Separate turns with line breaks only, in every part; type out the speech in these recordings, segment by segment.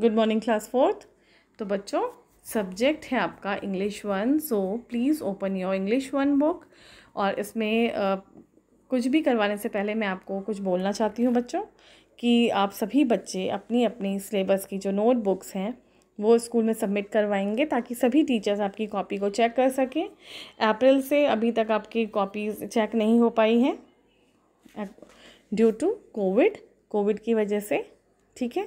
good morning class fourth तो बच्चों subject है आपका English one so please open your English one book और इसमें कुछ भी करवाने से पहले मैं आपको कुछ बोलना चाहती हूँ बच्चों कि आप सभी बच्चे अपनी अपनी सिलेबस की जो नोट बुक्स हैं वो स्कूल में सबमिट करवाएंगे ताकि सभी टीचर्स आपकी कॉपी को चेक कर सकें अप्रैल से अभी तक आपकी कॉपीज़ चेक नहीं हो पाई हैं ड्यू टू कोविड कोविड की वजह से ठीक है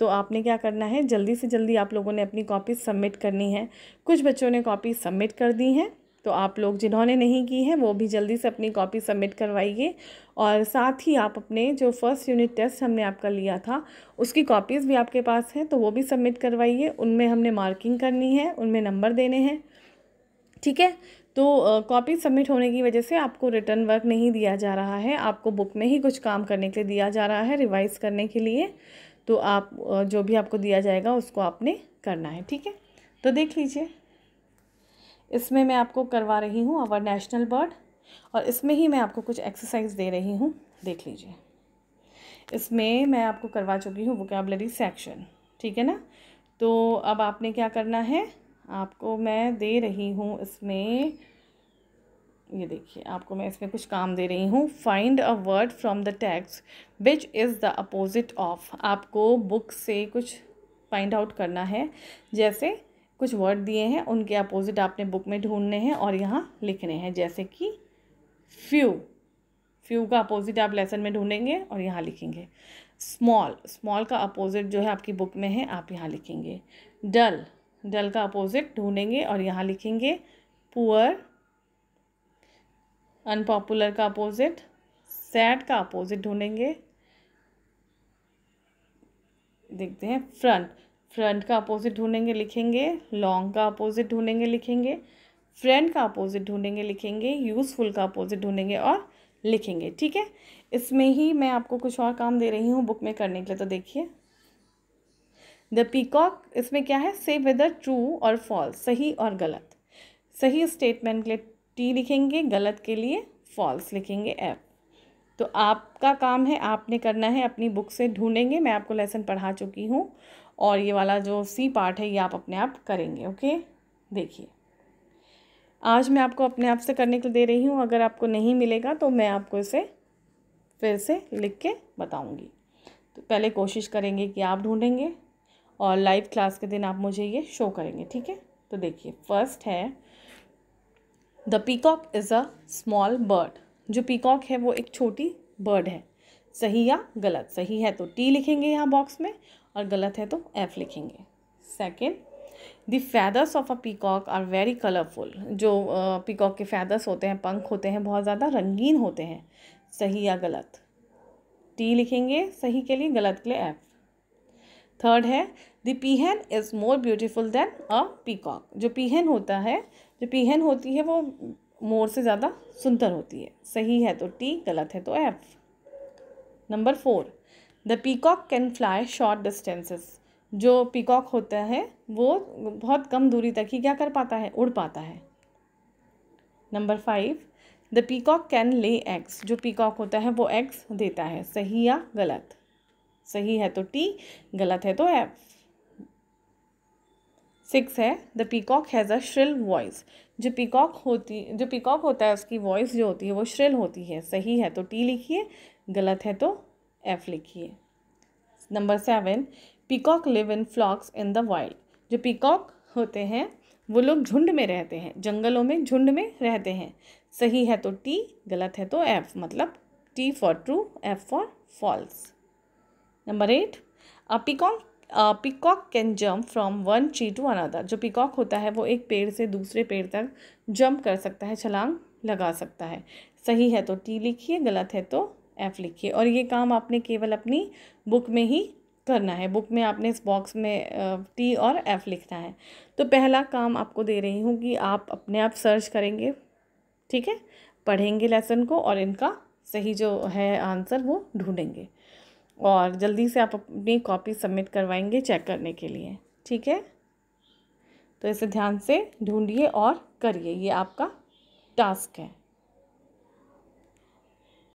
तो आपने क्या करना है जल्दी से जल्दी आप लोगों ने अपनी कॉपी सबमिट करनी है कुछ बच्चों ने कॉपी सबमिट कर दी हैं तो आप लोग जिन्होंने नहीं की है वो भी जल्दी से अपनी कॉपी सबमिट करवाइए और साथ ही आप अपने जो फर्स्ट यूनिट टेस्ट हमने आपका लिया था उसकी कॉपीज़ भी आपके पास हैं तो वो भी सबमिट करवाइए उनमें हमने मार्किंग करनी है उनमें नंबर देने हैं ठीक है तो कॉपी सबमिट होने की वजह से आपको रिटर्न वर्क नहीं दिया जा रहा है आपको बुक में ही कुछ काम करने के लिए दिया जा रहा है रिवाइज़ करने के लिए तो आप जो भी आपको दिया जाएगा उसको आपने करना है ठीक है तो देख लीजिए इसमें मैं आपको करवा रही हूँ अवर नेशनल बर्ड और इसमें ही मैं आपको कुछ एक्सरसाइज दे रही हूँ देख लीजिए इसमें मैं आपको करवा चुकी हूँ वोकेबलरी सेक्शन ठीक है ना तो अब आपने क्या करना है आपको मैं दे रही हूँ इसमें ये देखिए आपको मैं इसमें कुछ काम दे रही हूँ find a word from the text which is the opposite of आपको बुक से कुछ फाइंड आउट करना है जैसे कुछ वर्ड दिए हैं उनके अपोजिट आपने बुक में ढूंढने हैं और यहाँ लिखने हैं जैसे कि फ्यू फ्यू का अपोजिट आप लेसन में ढूंढेंगे और यहाँ लिखेंगे स्मॉल स्मॉल का अपोजिट जो है आपकी बुक में है आप यहाँ लिखेंगे डल डल का अपोजिट ढूंढेंगे और यहाँ लिखेंगे पुअर अनपॉपुलर का अपोजिट सैड का अपोजिट ढूंढेंगे देखते हैं फ्रंट फ्रंट का अपोजिट ढूंढेंगे लिखेंगे लॉन्ग का अपोजिट ढूंढेंगे लिखेंगे फ्रेंड का अपोजिट ढूंढेंगे लिखेंगे यूज़फुल का अपोजिट ढूंढेंगे और लिखेंगे ठीक है इसमें ही मैं आपको कुछ और काम दे रही हूँ बुक में करने के लिए तो देखिए द पीकॉक इसमें क्या है से वेदर ट्रू और फॉल्स सही और गलत सही स्टेटमेंट के लिए टी लिखेंगे गलत के लिए फॉल्स लिखेंगे एफ तो आपका काम है आपने करना है अपनी बुक से ढूंढेंगे मैं आपको लेसन पढ़ा चुकी हूँ और ये वाला जो सी पार्ट है ये आप अपने आप करेंगे ओके देखिए आज मैं आपको अपने आप से करने के लिए दे रही हूँ अगर आपको नहीं मिलेगा तो मैं आपको इसे फिर से लिख के बताऊँगी तो पहले कोशिश करेंगे कि आप ढूंढेंगे और लाइव क्लास के दिन आप मुझे ये शो करेंगे ठीक है तो देखिए फर्स्ट है the peacock is a small bird जो पीकॉक है वो एक छोटी बर्ड है सही या गलत सही है तो टी लिखेंगे यहाँ बॉक्स में और गलत है तो एफ लिखेंगे second the feathers of a peacock are very colourful जो पीकॉक के फैदर्स होते हैं पंख होते हैं बहुत ज़्यादा रंगीन होते हैं सही या गलत टी लिखेंगे सही के लिए गलत के लिए एफ थर्ड है the peahen is more beautiful than a peacock जो पीहन होता है जो पीहन होती है वो मोर से ज़्यादा सुंदर होती है सही है तो टी गलत है तो F number four the peacock can fly short distances जो पीकॉक होता है वो बहुत कम दूरी तक ही क्या कर पाता है उड़ पाता है number five the peacock can lay eggs जो पीकॉक होता है वो एग्स देता है सही या गलत सही है तो टी गलत है तो एफ सिक्स है the peacock has a shrill voice जो पीकॉक होती जो पीकॉक होता है उसकी वॉइस जो होती है वो श्रिल होती है सही है तो टी लिखिए गलत है तो एफ लिखिए number seven peacock live in flocks in the wild जो पीकॉक होते हैं वो लोग झुंड में रहते हैं जंगलों में झुंड में रहते हैं सही है तो टी गलत है तो एफ मतलब T for true F for false number eight a peacock peacock can jump from one tree to another जो पिकॉक होता है वो एक पेड़ से दूसरे पेड़ तक जंप कर सकता है छलांग लगा सकता है सही है तो टी लिखिए गलत है तो एफ लिखिए और ये काम आपने केवल अपनी बुक में ही करना है बुक में आपने इस बॉक्स में टी और एफ लिखना है तो पहला काम आपको दे रही हूँ कि आप अपने आप सर्च करेंगे ठीक है पढ़ेंगे लेसन को और इनका सही जो है आंसर वो ढूंढेंगे और जल्दी से आप अपनी कॉपी सबमिट करवाएंगे चेक करने के लिए ठीक है तो इसे ध्यान से ढूंढिए और करिए ये आपका टास्क है